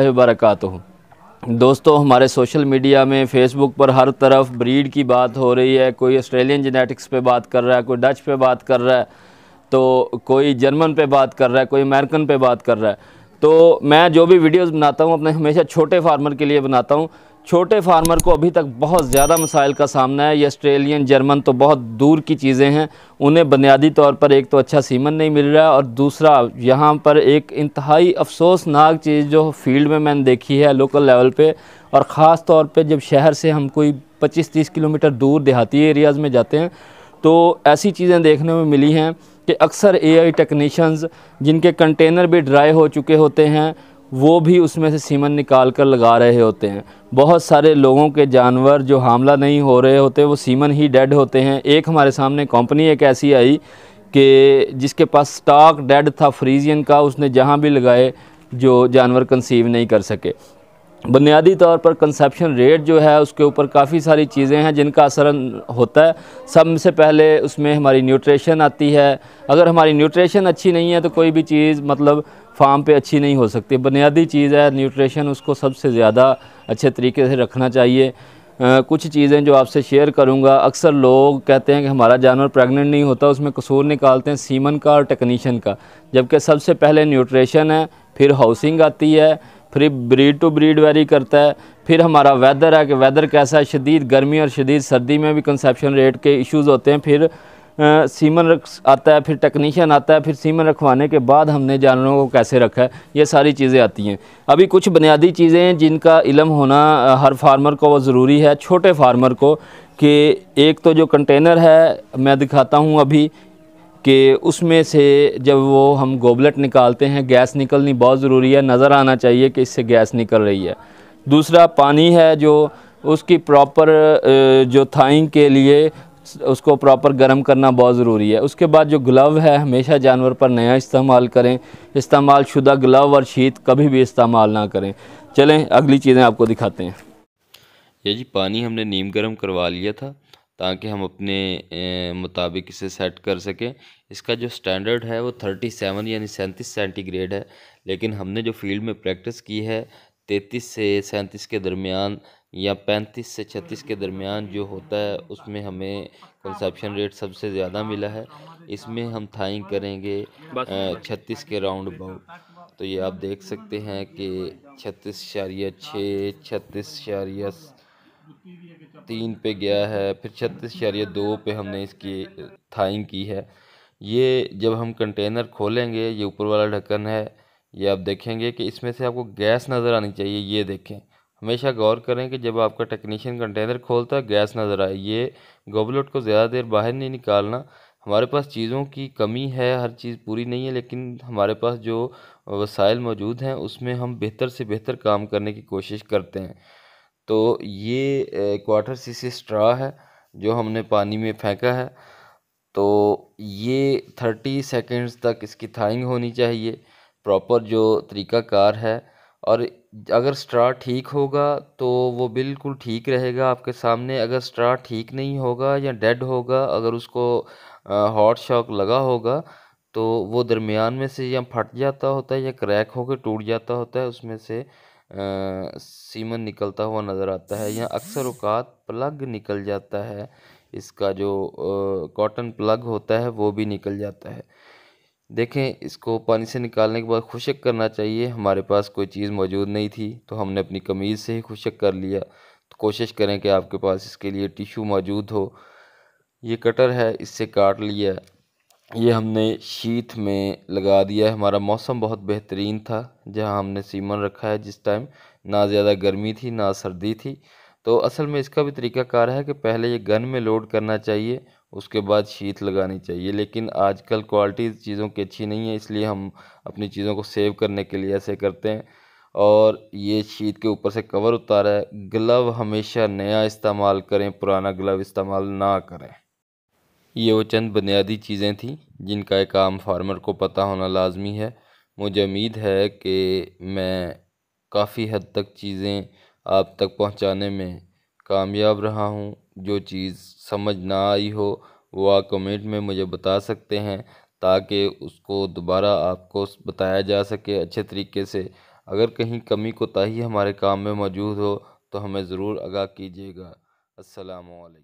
वरक दोस्तों हमारे सोशल मीडिया में फेसबुक पर हर तरफ ब्रीड की बात हो रही है कोई ऑस्ट्रेलियन जेनेटिक्स पे बात कर रहा है कोई डच पे बात कर रहा है तो कोई जर्मन पे बात कर रहा है कोई अमेरिकन पे बात कर रहा है तो मैं जो भी वीडियोस बनाता हूँ अपने हमेशा छोटे फार्मर के लिए बनाता हूँ छोटे फार्मर को अभी तक बहुत ज़्यादा मसाइल का सामना है ये आस्ट्रेलियन जर्मन तो बहुत दूर की चीज़ें हैं उन्हें बुनियादी तौर पर एक तो अच्छा सीमन नहीं मिल रहा और दूसरा यहाँ पर एक इंतहाई अफसोसनाक चीज़ जो फील्ड में मैंने देखी है लोकल लेवल पे और ख़ास तौर पे जब शहर से हम कोई 25-30 किलोमीटर दूर देहाती एरियाज़ में जाते हैं तो ऐसी चीज़ें देखने में मिली हैं कि अक्सर ए आई जिनके कंटेनर भी ड्राई हो चुके होते हैं वो भी उसमें से सीमन निकाल कर लगा रहे होते हैं बहुत सारे लोगों के जानवर जो हमला नहीं हो रहे होते वो सीमन ही डेड होते हैं एक हमारे सामने कंपनी एक ऐसी आई कि जिसके पास स्टॉक डेड था फ्रीजियन का उसने जहाँ भी लगाए जो जानवर कंसीव नहीं कर सके बुनियादी तौर पर कंसप्शन रेट जो है उसके ऊपर काफ़ी सारी चीज़ें हैं जिनका असर होता है सबसे पहले उसमें हमारी न्यूट्रिशन आती है अगर हमारी न्यूट्रिशन अच्छी नहीं है तो कोई भी चीज़ मतलब फार्म पे अच्छी नहीं हो सकती बुनियादी चीज़ है न्यूट्रिशन उसको सबसे ज़्यादा अच्छे तरीके से रखना चाहिए आ, कुछ चीज़ें जो आपसे शेयर करूँगा अक्सर लोग कहते हैं कि हमारा जानवर प्रेगनेंट नहीं होता उसमें कसूर निकालते हैं सीमन का और टेक्नीशियन का जबकि सबसे पहले न्यूट्रेशन है फिर हाउसिंग आती है फिर ब्रीड टू ब्रीड वेरी करता है फिर हमारा वेदर है कि वेदर कैसा है शदीद गर्मी और शदीद सर्दी में भी कंसेप्शन रेट के इश्यूज़ होते हैं फिर आ, सीमन रख आता है फिर टेक्नीशियन आता है फिर सीमन रखवाने के बाद हमने जानवरों को कैसे रखा है ये सारी चीज़ें आती हैं अभी कुछ बुनियादी चीज़ें हैं जिनका इलम होना हर फार्मर को वो ज़रूरी है छोटे फार्मर को कि एक तो जो कंटेनर है मैं दिखाता हूँ अभी कि उसमें से जब वो हम गोबलेट निकालते हैं गैस निकलनी बहुत ज़रूरी है नज़र आना चाहिए कि इससे गैस निकल रही है दूसरा पानी है जो उसकी प्रॉपर जो थाइंग के लिए उसको प्रॉपर गर्म करना बहुत ज़रूरी है उसके बाद जो ग्लव है हमेशा जानवर पर नया इस्तेमाल करें इस्तेमाल शुदा ग्लव और शीत कभी भी इस्तेमाल ना करें चलें अगली चीज़ें आपको दिखाते हैं ये जी पानी हमने नीम गर्म करवा लिया था ताकि हम अपने मुताबिक इसे सेट कर सकें इसका जो स्टैंडर्ड है वो थर्टी सेवन यानी सैंतीस सेंटीग्रेड है लेकिन हमने जो फील्ड में प्रैक्टिस की है तैंतीस से सैंतीस के दरमियान या पैंतीस से छत्तीस के दरमियान जो होता है उसमें हमें कंसेप्शन रेट सबसे ज़्यादा मिला है इसमें हम थाइंग करेंगे छत्तीस के राउंड अबाउट तो ये आप देख सकते हैं कि छत्तीस शारिया छः छत्तीस शारिया तीन पे गया है फिर छत्तीस शरीय दो पे हमने इसकी थाइंग की है ये जब हम कंटेनर खोलेंगे ये ऊपर वाला ढक्कन है ये आप देखेंगे कि इसमें से आपको गैस नज़र आनी चाहिए ये देखें हमेशा गौर करें कि जब आपका टेक्नीशियन कंटेनर खोलता है गैस नज़र आए ये गोबलोट को ज़्यादा देर बाहर नहीं निकालना हमारे पास चीज़ों की कमी है हर चीज़ पूरी नहीं है लेकिन हमारे पास जो वसाइल मौजूद हैं उसमें हम बेहतर से बेहतर काम करने की कोशिश करते हैं तो ये क्वार्टर सी सी स्ट्रा है जो हमने पानी में फेंका है तो ये थर्टी सेकेंड्स तक इसकी थाइंग होनी चाहिए प्रॉपर जो तरीकाकार है और अगर स्ट्रा ठीक होगा तो वो बिल्कुल ठीक रहेगा आपके सामने अगर स्ट्रा ठीक नहीं होगा या डेड होगा अगर उसको हॉट शॉक लगा होगा तो वो दरमियान में से या फट जाता होता है या क्रैक होकर टूट जाता होता है उसमें से सीमन निकलता हुआ नज़र आता है यहाँ अक्सर अवकात प्लग निकल जाता है इसका जो कॉटन प्लग होता है वो भी निकल जाता है देखें इसको पानी से निकालने के बाद खुशक करना चाहिए हमारे पास कोई चीज़ मौजूद नहीं थी तो हमने अपनी कमीज़ से ही खुशक कर लिया तो कोशिश करें कि आपके पास इसके लिए टिशू मौजूद हो ये कटर है इससे काट लिया ये हमने शीत में लगा दिया है हमारा मौसम बहुत बेहतरीन था जहाँ हमने सीमन रखा है जिस टाइम ना ज़्यादा गर्मी थी ना सर्दी थी तो असल में इसका भी तरीका कार है कि पहले ये गन में लोड करना चाहिए उसके बाद शीत लगानी चाहिए लेकिन आजकल क्वालिटी चीज़ों की अच्छी नहीं है इसलिए हम अपनी चीज़ों को सेव करने के लिए ऐसे करते हैं और ये शीत के ऊपर से कवर उतारा है ग्लव हमेशा नया इस्तेमाल करें पुराना ग्लव इस्तेमाल ना करें ये वो चंद बुनियादी चीज़ें थीं जिनका एक आम फार्मर को पता होना लाजमी है मुझे उम्मीद है कि मैं काफ़ी हद तक चीज़ें आप तक पहुंचाने में कामयाब रहा हूं जो चीज़ समझ ना आई हो वो आप कमेंट में मुझे बता सकते हैं ताकि उसको दोबारा आपको बताया जा सके अच्छे तरीके से अगर कहीं कमी कोताही हमारे काम में मौजूद हो तो हमें ज़रूर आगाह कीजिएगा असलकम